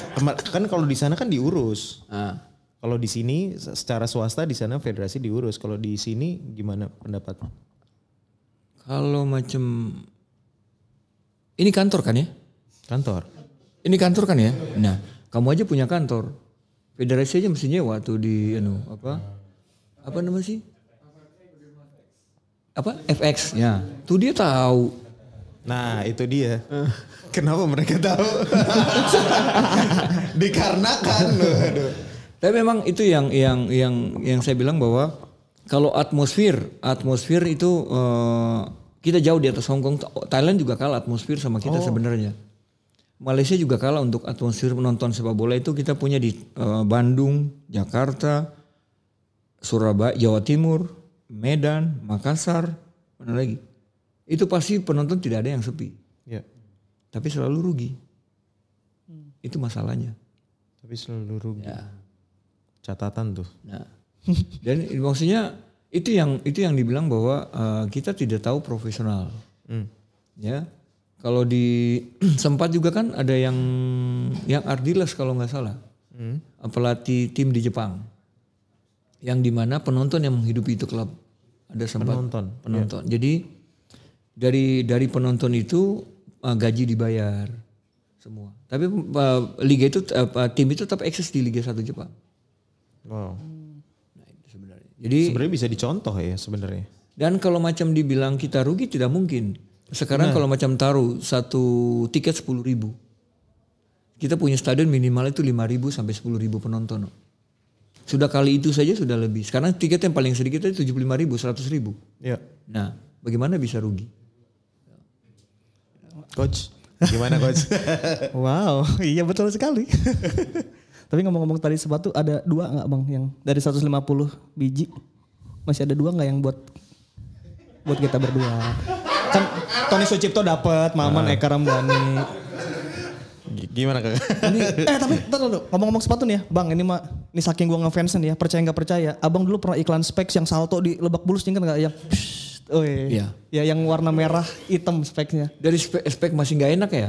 Speaker 1: kan kalau di sana kan diurus. Ah. Kalau di sini secara swasta di sana federasi diurus. Kalau di sini gimana pendapat?
Speaker 2: Kalau macam ini kantor kan ya? Kantor. Ini kantor kan ya? Nah, kamu aja punya kantor. Federasi aja mesti nyewa tuh di anu apa? Apa namanya sih? Apa? FX ya. Tuh dia tahu. Nah, itu dia. Kenapa mereka tahu?
Speaker 1: Dikarenakan loh. Aduh.
Speaker 2: Tapi memang itu yang yang yang yang saya bilang bahwa kalau atmosfer, atmosfer itu uh, kita jauh di atas Hong Kong. Thailand juga kalah atmosfer sama kita oh. sebenarnya. Malaysia juga kalah untuk atmosfer menonton sepak bola itu kita punya di uh, Bandung, Jakarta, Surabaya, Jawa Timur, Medan, Makassar, mana lagi? Itu pasti penonton tidak ada yang sepi. Ya. Tapi selalu rugi. Hmm. Itu masalahnya. Tapi selalu rugi. Ya. Catatan tuh. Nah. Dan maksudnya itu yang itu yang dibilang bahwa uh, kita tidak tahu profesional hmm. ya kalau di sempat juga kan ada yang yang Ardiles kalau nggak salah hmm. pelatih tim di Jepang yang dimana penonton yang menghidupi itu klub ada sempat penonton iya. penonton yeah. jadi dari dari penonton itu uh, gaji dibayar semua tapi uh, liga itu uh, tim itu tetap eksis di Liga Satu Jepang wow jadi sebenarnya bisa dicontoh ya sebenarnya. Dan kalau macam dibilang kita rugi tidak mungkin. Sekarang nah. kalau macam taruh satu tiket sepuluh ribu, kita punya stadion minimal itu lima ribu sampai sepuluh ribu penonton. Sudah kali itu saja sudah lebih. Sekarang tiket yang paling sedikit itu tujuh puluh lima ribu, seratus ribu.
Speaker 1: Ya. Nah,
Speaker 3: bagaimana bisa rugi? Coach, gimana coach? wow, iya betul sekali. Tapi ngomong-ngomong tadi sepatu ada dua nggak bang yang dari 150 biji masih ada dua nggak yang buat buat kita berdua? Kan Tony Sucipto dapat, Maman nah. Eka Ramdhani.
Speaker 1: Gimana kak? Ini, eh tapi
Speaker 3: tunggu ngomong-ngomong sepatu nih ya, bang ini mah ini saking gua ngefans nih ya, percaya nggak percaya? Abang dulu pernah iklan speks yang salto di Lebak Bulus nih kan nggak yang Oh iya. iya. Ya yang warna merah hitam speknya. Dari spek, spek masih nggak enak ya?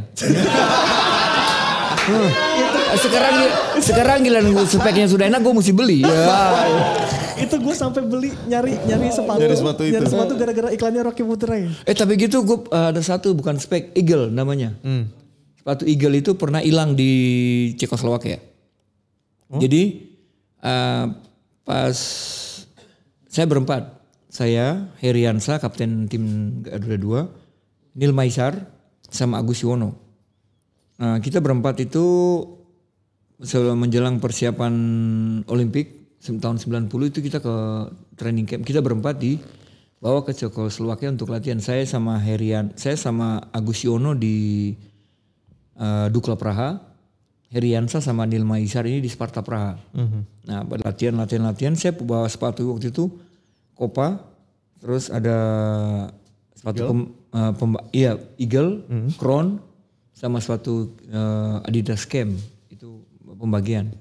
Speaker 3: ya sekarang sekarang giliran gue speknya sudah enak gue mesti beli. Ya. itu gue sampai beli nyari nyari sepatu. Nyari sepatu itu. Nyari sepatu gara-gara iklannya Rocky Putra ya.
Speaker 2: Eh tapi gitu gue uh, ada satu bukan spek Eagle namanya. Hmm. Sepatu Eagle itu pernah hilang di Cekoslowakia. Ya. Hmm? Jadi uh, pas saya berempat, saya Heriansa kapten tim Garuda 2, Nil Maisar sama Agus Yono. Nah, kita berempat itu sebelum menjelang persiapan Olimpik tahun 90 itu kita ke training camp. Kita berempat di bawa ke Slovakia untuk latihan. Saya sama Herian, saya sama Agus Yono di uh, Dukla Praha. Heriansa sama Nilma Isar ini di Sparta Praha. Mm -hmm. Nah, latihan latihan latihan saya bawa sepatu waktu itu Kopa, terus ada sepatu Eagle. pem, uh, pemba, iya Eagle, mm -hmm. Crown sama sepatu uh, Adidas Camp pembagian.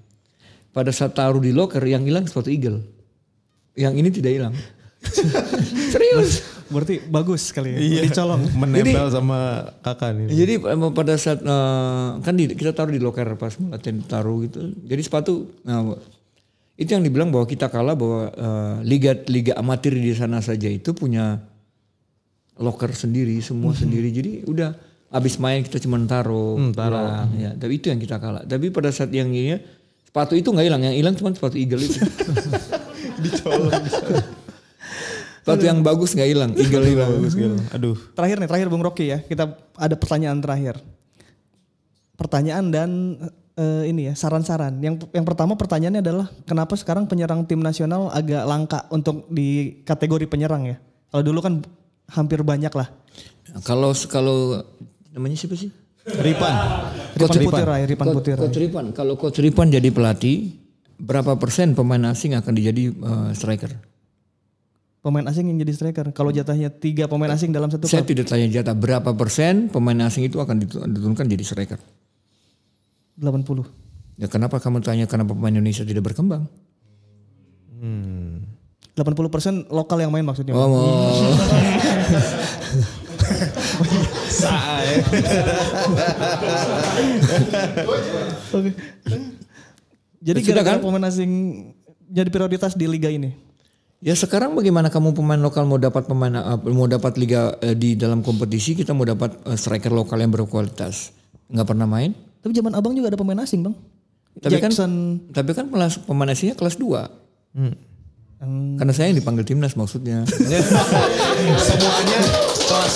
Speaker 2: Pada saat taruh di locker yang hilang sepatu Eagle. Yang ini tidak hilang. Serius.
Speaker 3: Berarti bagus sekali ya. Iya. Dicolong. Menempel jadi, sama kakak nih.
Speaker 2: Jadi eh, pada saat uh, kan di, kita taruh di locker pas latihan taruh gitu. Jadi sepatu nah, itu yang dibilang bahwa kita kalah bahwa uh, liga liga amatir di sana saja itu punya locker sendiri, semua mm -hmm. sendiri. Jadi udah abis main kita cuma taruh. Hmm, taruh. Ya, ya, tapi itu yang kita kalah. Tapi pada saat yang ini sepatu itu nggak hilang, yang hilang cuma sepatu eagle itu. dicolong. sepatu yang bagus nggak hilang, eagle hilang.
Speaker 1: bagus gitu. Aduh.
Speaker 3: Terakhir nih, terakhir Bung Rocky ya. Kita ada pertanyaan terakhir. Pertanyaan dan uh, ini ya saran-saran. Yang yang pertama pertanyaannya adalah kenapa sekarang penyerang tim nasional agak langka untuk di kategori penyerang ya? Kalau dulu kan hampir banyak lah.
Speaker 2: Kalau kalau Namanya siapa sih? Ripan.
Speaker 3: Coach Ripan Putera, Ripan Putera. Coach Ripan, kalau
Speaker 2: Coach Ripan jadi pelatih, berapa persen pemain asing akan dijadi uh, striker?
Speaker 3: Pemain asing yang jadi striker. Kalau jatahnya tiga pemain asing dalam satu Saya
Speaker 2: tidak tanya jatah berapa persen pemain asing itu akan diturunkan jadi striker. 80. Ya kenapa kamu tanya kenapa pemain Indonesia tidak berkembang?
Speaker 1: Hmm.
Speaker 3: 80% lokal yang main maksudnya. oh. oh. Jadi gara kan? pemain asing
Speaker 2: jadi prioritas di liga ini. Ya sekarang bagaimana kamu pemain lokal mau dapat pemain uh, mau dapat liga uh, di dalam kompetisi kita mau dapat uh, striker lokal yang berkualitas nggak pernah main.
Speaker 3: Tapi zaman abang juga ada pemain asing bang. Tapi kan Jackson. kan
Speaker 2: tapi kan pelas, pemain asingnya kelas 2 hmm. Karena saya yang dipanggil timnas maksudnya. Semuanya
Speaker 1: kelas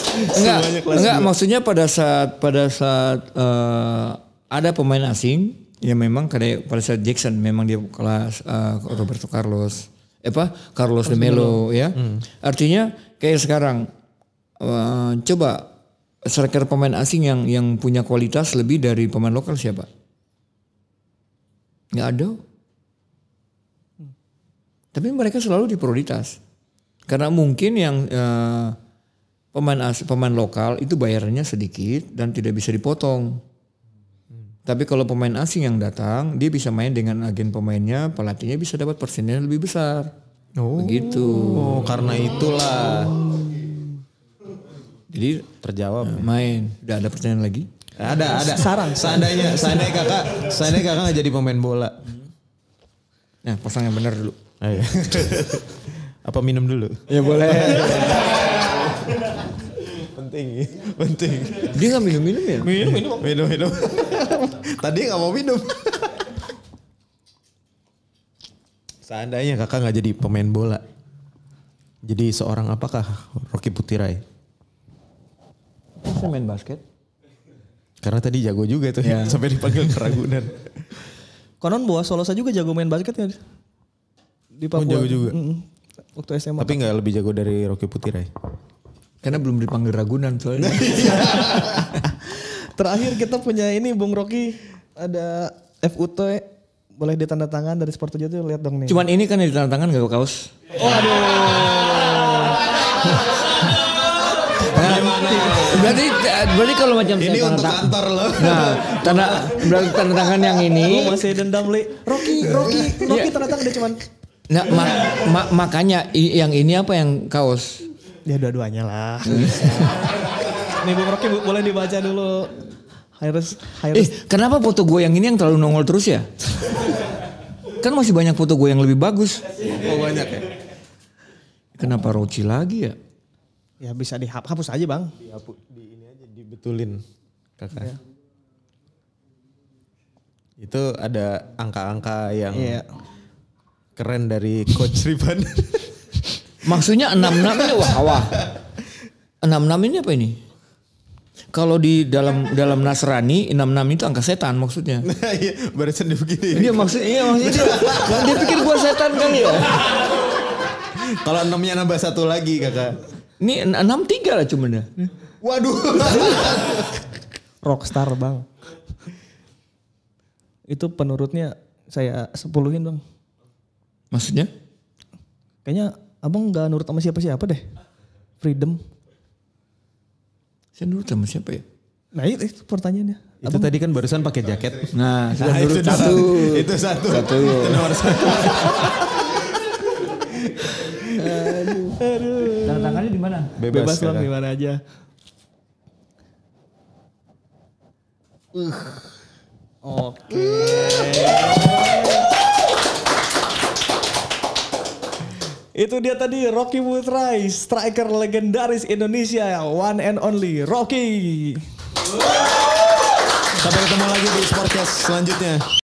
Speaker 1: 2. enggak, enggak
Speaker 2: maksudnya pada saat pada saat uh, ada pemain asing ya memang kayak pada saat Jackson memang dia kelas uh, Roberto Carlos eh, apa Carlos de Melo ya. Hmm. Artinya kayak sekarang uh, coba striker pemain asing yang yang punya kualitas lebih dari pemain lokal siapa? Enggak ada. Hmm. Tapi mereka selalu di prioritas. Karena mungkin yang uh, pemain as, pemain lokal itu bayarnya sedikit dan tidak bisa dipotong. Tapi kalau pemain asing yang datang, dia bisa main dengan agen pemainnya, pelatihnya bisa dapat persennya lebih besar. Oh. Begitu. Oh, karena itulah.
Speaker 1: Jadi terjawab. Eh, main. Udah ada pertanyaan lagi? Ada, ada. Sarang. Seandainya, seandainya kakak, seandainya kakak nggak jadi pemain bola. Nah, pasang yang benar dulu. Oh, iya. Apa minum dulu? Ya boleh. penting, penting. Dia nggak minum-minum ya? Minum, minum. Minum, minum. Tadi nggak mau minum. Seandainya kakak nggak jadi pemain bola, jadi seorang apakah Rocky Putirai?
Speaker 2: Saya main basket.
Speaker 1: Karena tadi jago juga itu ya. sampai dipanggil keragunan.
Speaker 3: Konon Solo Solosa juga jago main basket kan? Di Papua. Oh, jago juga. Mm -mm waktu SMA. Tapi nggak
Speaker 1: lebih jago dari Rocky Putirai. Karena belum dipanggil Ragunan soalnya.
Speaker 3: Terakhir kita punya ini Bung Rocky ada FUT boleh ditanda tangan dari Sport itu tuh lihat dong nih. Cuman
Speaker 2: ini kan yang ditanda tangan gak kaos. Oh aduh. Nah, berarti berarti kalau macam
Speaker 3: ini untuk tanda, kantor
Speaker 2: loh. Nah, tanda berarti tanda tangan yang ini. masih dendam li.
Speaker 3: Rocky, Rocky, iya. Rocky tanda tangan dia cuman
Speaker 2: Nah, ma ma makanya yang ini apa yang kaos? Ya dua-duanya lah. Hmm.
Speaker 3: Nih Bung Rocky boleh dibaca dulu. Harus, harus. Eh,
Speaker 2: kenapa foto gue yang ini yang terlalu nongol terus ya? kan masih banyak foto gue yang lebih bagus. Oh banyak ya. Kenapa Roci lagi ya?
Speaker 3: Ya bisa dihapus aja bang. Dihapus, di ini
Speaker 1: aja dibetulin kakak. Ya. Itu ada angka-angka yang. Iya keren dari coach Rivan. Maksudnya
Speaker 2: 66 ini wah wah. 66 ini apa ini? Kalau di dalam dalam Nasrani 66 itu angka setan maksudnya. Nah, iya, barisan dia begini. iya maksudnya
Speaker 1: iya maksudnya dia, dia pikir gua setan kali ya. Kalau enamnya nambah
Speaker 3: satu lagi kakak. Ini enam tiga lah cuman ya. Waduh. Rockstar bang. Itu penurutnya saya sepuluhin bang. Maksudnya? Kayaknya abang gak nurut sama siapa-siapa deh. Freedom. Saya nurut sama siapa ya? Nah
Speaker 1: itu, pertanyaannya. Itu abang, tadi kan barusan pakai jaket. Nah, nah itu satu. Itu satu. Satu. Iya. Itu nomor satu.
Speaker 3: Aduh. Tangan tangannya di mana? Bebas, Bebas bang, di aja. Uh. Oke. Okay. Itu dia tadi Rocky Putrai, striker legendaris Indonesia, one and only Rocky. Sampai ketemu lagi di Sportcast selanjutnya.